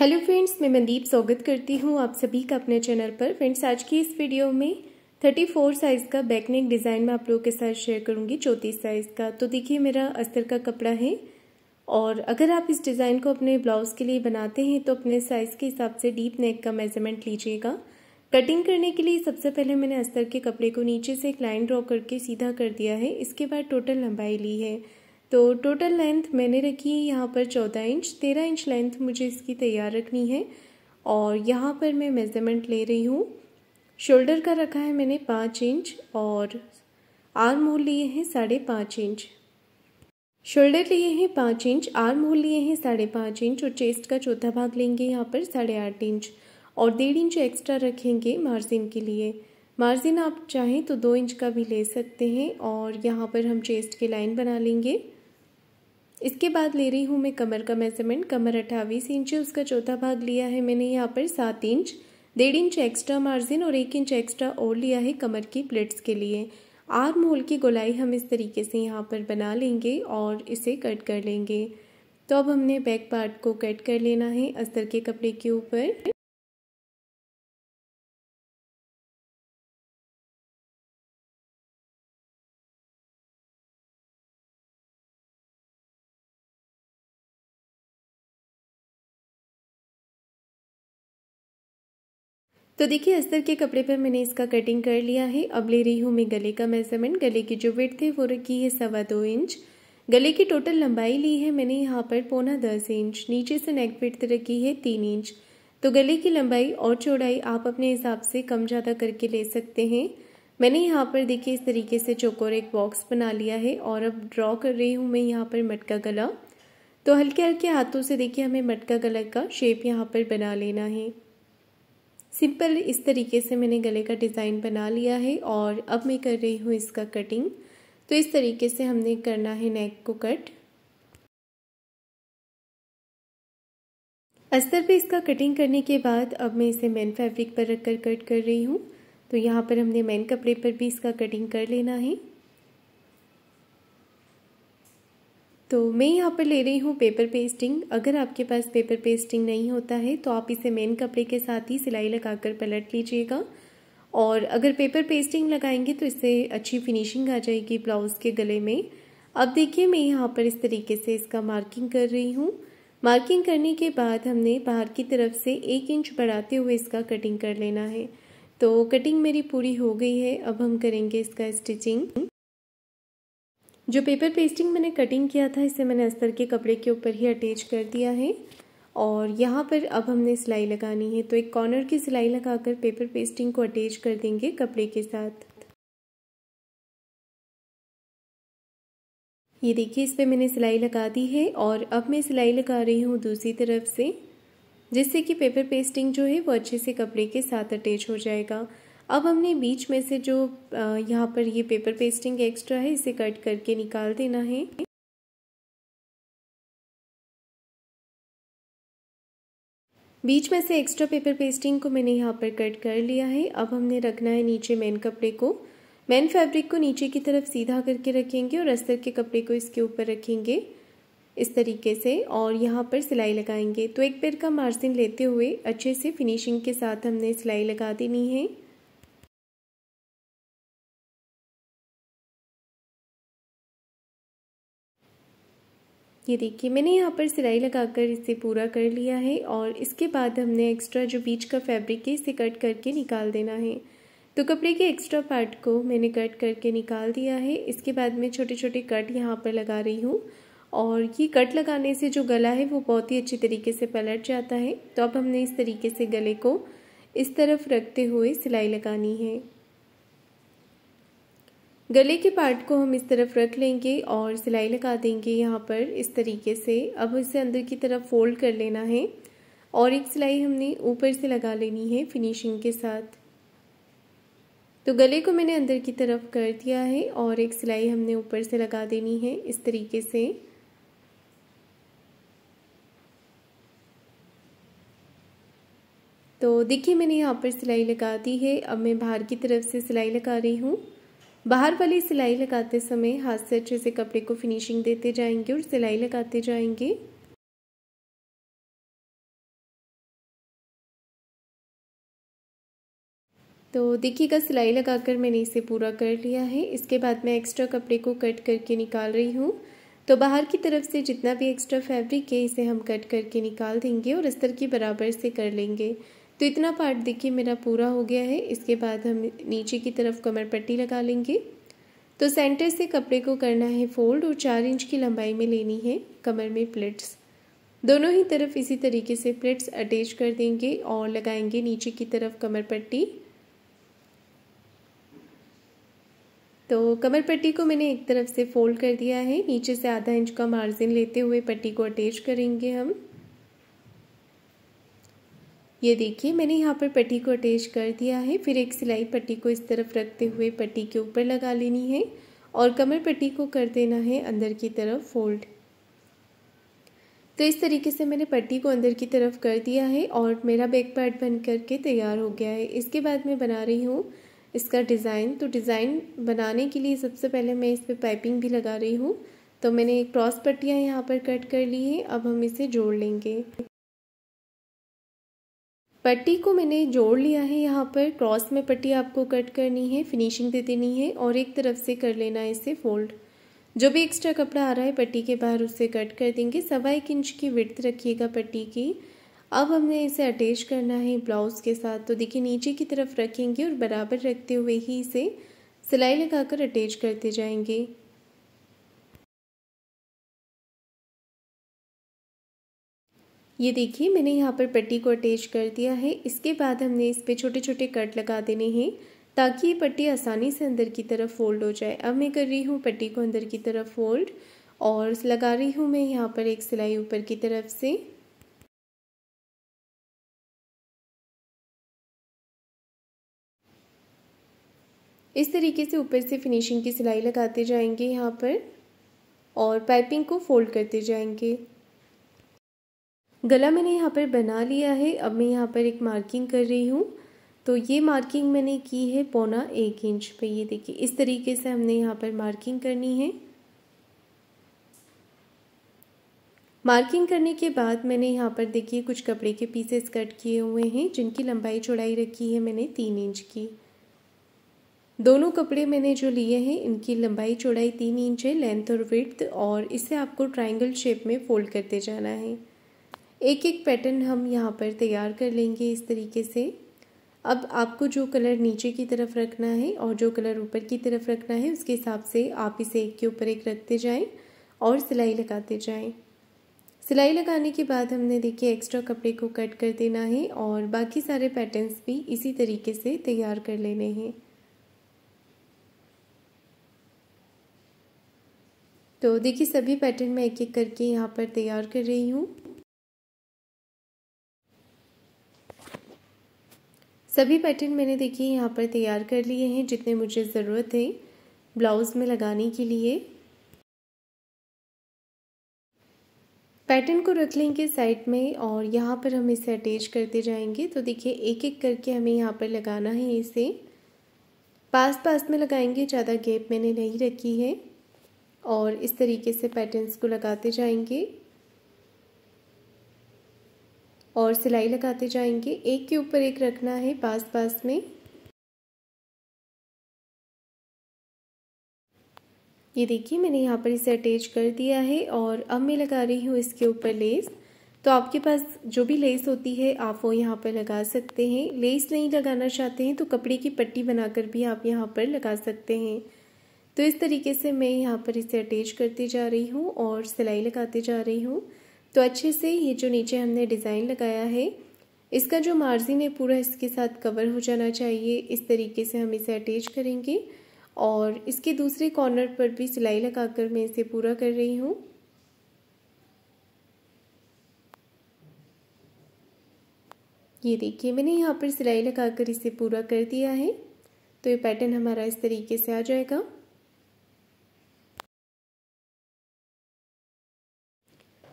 hello friends मैं मंदीप स्वागत करती हूँ आप सभी का अपने चैनल पर फ्रेंड्स आज की इस वीडियो में 34 साइज़ का बैकनेक डिज़ाइन मैं आप लोगों के साथ शेयर करूँगी चौंतीस साइज़ का तो देखिए मेरा अस्तर का कपड़ा है और अगर आप इस डिज़ाइन को अपने ब्लाउज़ के लिए बनाते हैं तो अपने साइज़ के हिसाब से डीप नेक का मेजरमेंट लीजिएगा कटिंग करने के लिए सबसे पहले मैंने अस्तर के कपड़े को नीचे से एक लाइन ड्रॉ करके सीधा कर दिया है इसके बाद टोटल लंबाई ली है तो टोटल लेंथ मैंने रखी है यहाँ पर चौदह इंच तेरह इंच लेंथ मुझे इसकी तैयार रखनी है और यहाँ पर मैं मेज़रमेंट ले रही हूँ शोल्डर का रखा है मैंने पाँच इंच और आर्म होल लिए हैं साढ़े पाँच इंच शोल्डर लिए हैं पाँच इंच आर्म होल लिए हैं साढ़े पाँच इंच और चेस्ट का चौथा भाग लेंगे यहाँ पर साढ़े आठ इंच और डेढ़ इंच एक्स्ट्रा रखेंगे मार्जिन के लिए मार्जिन आप चाहें तो दो इंच का भी ले सकते हैं और यहाँ पर हम चेस्ट के लाइन बना लेंगे इसके बाद ले रही हूँ मैं कमर का मेजरमेंट कमर अट्ठावीस इंच है उसका चौथा भाग लिया है मैंने यहाँ पर सात इंच डेढ़ इंच एक्स्ट्रा मार्जिन और एक इंच एक्स्ट्रा और लिया है कमर की प्लेट्स के लिए आर्म होल की गोलाई हम इस तरीके से यहाँ पर बना लेंगे और इसे कट कर लेंगे तो अब हमने बैक पार्ट को कट कर लेना है अस्तर के कपड़े के ऊपर तो देखिए अस्तर के कपड़े पर मैंने इसका कटिंग कर लिया है अब ले रही हूँ मैं गले का मेजरमेंट गले की जो विथ है वो रखी है सवा दो इंच गले की टोटल लंबाई ली है मैंने यहाँ पर पौना दस इंच नीचे से नेक विथ रखी है तीन इंच तो गले की लंबाई और चौड़ाई आप अपने हिसाब से कम ज़्यादा करके ले सकते हैं मैंने यहाँ पर देखिए इस तरीके से चौकोर एक बॉक्स बना लिया है और अब ड्रॉ कर रही हूँ मैं यहाँ पर मटका गला तो हल्के हल्के हाथों से देखिए हमें मटका गला का शेप यहाँ पर बना लेना है सिंपल इस तरीके से मैंने गले का डिज़ाइन बना लिया है और अब मैं कर रही हूँ इसका कटिंग तो इस तरीके से हमने करना है नेक को कट अस्तर पे इसका कटिंग करने के बाद अब मैं इसे मेन फैब्रिक पर रखकर कट कर रही हूँ तो यहाँ पर हमने मेन कपड़े पर भी इसका कटिंग कर लेना है तो मैं यहाँ पर ले रही हूँ पेपर पेस्टिंग अगर आपके पास पेपर पेस्टिंग नहीं होता है तो आप इसे मेन कपड़े के साथ ही सिलाई लगाकर पलट लीजिएगा और अगर पेपर पेस्टिंग लगाएंगे तो इससे अच्छी फिनिशिंग आ जाएगी ब्लाउज़ के गले में अब देखिए मैं यहाँ पर इस तरीके से इसका मार्किंग कर रही हूँ मार्किंग करने के बाद हमने बाहर की तरफ से एक इंच बढ़ाते हुए इसका कटिंग कर लेना है तो कटिंग मेरी पूरी हो गई है अब हम करेंगे इसका स्टिचिंग जो पेपर पेस्टिंग मैंने कटिंग किया था इसे मैंने अस्तर के कपड़े के ऊपर ही अटैच कर दिया है और यहाँ पर अब हमने सिलाई लगानी है तो एक कॉर्नर की सिलाई लगाकर पेपर पेस्टिंग को अटैच कर देंगे कपड़े के साथ ये देखिए इस पर मैंने सिलाई लगा दी है और अब मैं सिलाई लगा रही हूँ दूसरी तरफ से जिससे कि पेपर पेस्टिंग जो है वो अच्छे से कपड़े के साथ अटैच हो जाएगा अब हमने बीच में से जो यहाँ पर ये पेपर पेस्टिंग एक्स्ट्रा है इसे कट करके निकाल देना है बीच में से एक्स्ट्रा पेपर पेस्टिंग को मैंने यहाँ पर कट कर लिया है अब हमने रखना है नीचे मेन कपड़े को मेन फैब्रिक को नीचे की तरफ सीधा करके रखेंगे और अस्तर के कपड़े को इसके ऊपर रखेंगे इस तरीके से और यहाँ पर सिलाई लगाएंगे तो एक पैर का मार्जिन लेते हुए अच्छे से फिनिशिंग के साथ हमने सिलाई लगा देनी है ये देखिए मैंने यहाँ पर सिलाई लगाकर इसे पूरा कर लिया है और इसके बाद हमने एक्स्ट्रा जो बीच का फैब्रिक है इसे कट करके निकाल देना है तो कपड़े के एक्स्ट्रा पार्ट को मैंने कट करके निकाल दिया है इसके बाद मैं छोटे छोटे कट यहाँ पर लगा रही हूँ और ये कट लगाने से जो गला है वो बहुत ही अच्छी तरीके से पलट जाता है तो अब हमने इस तरीके से गले को इस तरफ रखते हुए सिलाई लगानी है गले के पार्ट को हम इस तरफ रख लेंगे और सिलाई लगा देंगे यहाँ पर इस तरीके से अब इसे अंदर की तरफ फोल्ड कर लेना है और एक सिलाई हमने ऊपर से लगा लेनी है फिनिशिंग के साथ तो गले को मैंने अंदर की तरफ कर दिया है और एक सिलाई हमने ऊपर से लगा देनी है इस तरीके से तो देखिए मैंने यहाँ पर सिलाई लगा दी है अब मैं बाहर की तरफ से सिलाई लगा रही हूँ बाहर वाली सिलाई लगाते समय हाथ से अच्छे से कपड़े को फिनिशिंग देते जाएंगे और सिलाई लगाते जाएंगे तो देखिएगा सिलाई लगाकर मैंने इसे पूरा कर लिया है इसके बाद मैं एक्स्ट्रा कपड़े को कट करके निकाल रही हूँ तो बाहर की तरफ से जितना भी एक्स्ट्रा फैब्रिक है इसे हम कट करके निकाल देंगे और अस्तर के बराबर से कर लेंगे तो इतना पार्ट देखिए मेरा पूरा हो गया है इसके बाद हम नीचे की तरफ कमर पट्टी लगा लेंगे तो सेंटर से कपड़े को करना है फोल्ड और चार इंच की लंबाई में लेनी है कमर में प्लेट्स दोनों ही तरफ इसी तरीके से प्लेट्स अटैच कर देंगे और लगाएंगे नीचे की तरफ कमर पट्टी तो कमर पट्टी को मैंने एक तरफ से फोल्ड कर दिया है नीचे से आधा इंच का मार्जिन लेते हुए पट्टी को अटैच करेंगे हम ये देखिए मैंने यहाँ पर पट्टी को अटैच कर दिया है फिर एक सिलाई पट्टी को इस तरफ रखते हुए पट्टी के ऊपर लगा लेनी है और कमर पट्टी को कर देना है अंदर की तरफ फोल्ड तो इस तरीके से मैंने पट्टी को अंदर की तरफ कर दिया है और मेरा बैक पार्ट बन करके तैयार हो गया है इसके बाद मैं बना रही हूँ इसका डिज़ाइन तो डिज़ाइन बनाने के लिए सबसे पहले मैं इस पर पाइपिंग भी लगा रही हूँ तो मैंने एक क्रॉस पट्टियाँ यहाँ पर कट कर ली है अब हम इसे जोड़ लेंगे पट्टी को मैंने जोड़ लिया है यहाँ पर क्रॉस में पट्टी आपको कट करनी है फिनिशिंग दे देनी है और एक तरफ से कर लेना है इसे फोल्ड जो भी एक्स्ट्रा कपड़ा आ रहा है पट्टी के बाहर उससे कट कर देंगे सवा एक इंच की विड्थ रखिएगा पट्टी की अब हमने इसे अटैच करना है ब्लाउज़ के साथ तो देखिए नीचे की तरफ रखेंगे और बराबर रखते हुए ही इसे सिलाई लगाकर अटैच करते जाएंगे ये देखिए मैंने यहाँ पर पट्टी को अटैच कर दिया है इसके बाद हमने इस पर छोटे छोटे कट लगा देने हैं ताकि ये पट्टी आसानी से अंदर की तरफ फोल्ड हो जाए अब मैं कर रही हूँ पट्टी को अंदर की तरफ फोल्ड और लगा रही हूँ मैं यहाँ पर एक सिलाई ऊपर की तरफ से इस तरीके से ऊपर से फिनिशिंग की सिलाई लगाते जाएंगे यहाँ पर और पाइपिंग को फोल्ड करते जाएंगे गला मैंने यहाँ पर बना लिया है अब मैं यहाँ पर एक मार्किंग कर रही हूँ तो ये मार्किंग मैंने की है पौना एक इंच पे ये देखिए इस तरीके से हमने यहाँ पर मार्किंग करनी है मार्किंग करने के बाद मैंने यहाँ पर देखिए कुछ कपड़े के पीसेस कट किए हुए हैं जिनकी लंबाई चौड़ाई रखी है मैंने तीन इंच की दोनों कपड़े मैंने जो लिए हैं इनकी लंबाई चौड़ाई तीन इंच है लेंथ और विड्थ और इसे आपको ट्राइंगल शेप में फोल्ड करते जाना है एक एक पैटर्न हम यहाँ पर तैयार कर लेंगे इस तरीके से अब आपको जो कलर नीचे की तरफ रखना है और जो कलर ऊपर की तरफ रखना है उसके हिसाब से आप इसे एक के ऊपर एक रखते जाएं और सिलाई लगाते जाएं सिलाई लगाने के बाद हमने देखिए एक्स्ट्रा कपड़े को कट कर देना है और बाकी सारे पैटर्न्स भी इसी तरीके से तैयार कर लेने हैं तो देखिए सभी पैटर्न मैं एक एक करके यहाँ पर तैयार कर रही हूँ सभी पैटर्न मैंने देखिए यहाँ पर तैयार कर लिए हैं जितने मुझे ज़रूरत है ब्लाउज़ में लगाने के लिए पैटर्न को रख लेंगे साइड में और यहाँ पर हम इसे अटैच करते जाएंगे तो देखिए एक एक करके हमें यहाँ पर लगाना है इसे पास पास में लगाएंगे ज़्यादा गैप मैंने नहीं रखी है और इस तरीके से पैटर्न्स को लगाते जाएंगे और सिलाई लगाते जाएंगे एक के ऊपर एक रखना है पास पास में ये देखिए मैंने यहाँ पर इसे अटैच कर दिया है और अब मैं लगा रही हूँ इसके ऊपर लेस तो आपके पास जो भी लेस होती है आप वो यहाँ पर लगा सकते हैं लेस नहीं लगाना चाहते हैं तो कपड़े की पट्टी बनाकर भी आप यहाँ पर लगा सकते हैं तो इस तरीके से मैं यहाँ पर इसे अटैच करती जा रही हूँ और सिलाई लगाती जा रही हूँ तो अच्छे से ये जो नीचे हमने डिज़ाइन लगाया है इसका जो मार्जिन है पूरा इसके साथ कवर हो जाना चाहिए इस तरीके से हम इसे अटैच करेंगे और इसके दूसरे कॉर्नर पर भी सिलाई लगाकर मैं इसे पूरा कर रही हूँ ये देखिए मैंने यहाँ पर सिलाई लगाकर इसे पूरा कर दिया है तो ये पैटर्न हमारा इस तरीके से आ जाएगा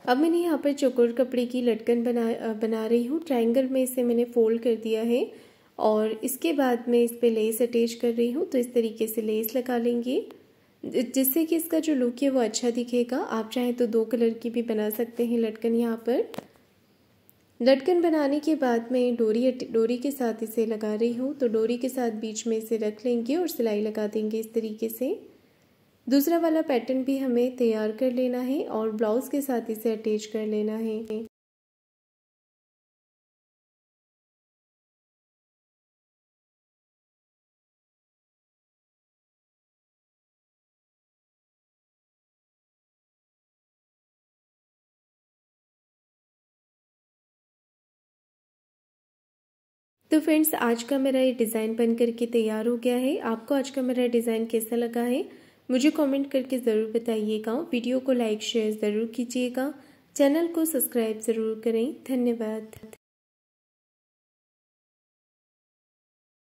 अब मैंने यहाँ पर चौकोर कपड़े की लटकन बना बना रही हूँ ट्रायंगल में इसे मैंने फोल्ड कर दिया है और इसके बाद मैं इस पर लेस अटैच कर रही हूँ तो इस तरीके से लेस लगा लेंगे जिससे कि इसका जो लुक है वो अच्छा दिखेगा आप चाहें तो दो कलर की भी बना सकते हैं लटकन यहाँ पर लटकन बनाने के बाद मैं डोरी डोरी के साथ इसे लगा रही हूँ तो डोरी के साथ बीच में इसे रख लेंगे और सिलाई लगा देंगे इस तरीके से दूसरा वाला पैटर्न भी हमें तैयार कर लेना है और ब्लाउज़ के साथ इसे अटैच कर लेना है तो फ्रेंड्स आज का मेरा ये डिज़ाइन बनकर के तैयार हो गया है आपको आज का मेरा डिज़ाइन कैसा लगा है मुझे कमेंट करके ज़रूर बताइएगा वीडियो को लाइक शेयर ज़रूर कीजिएगा चैनल को सब्सक्राइब ज़रूर करें धन्यवाद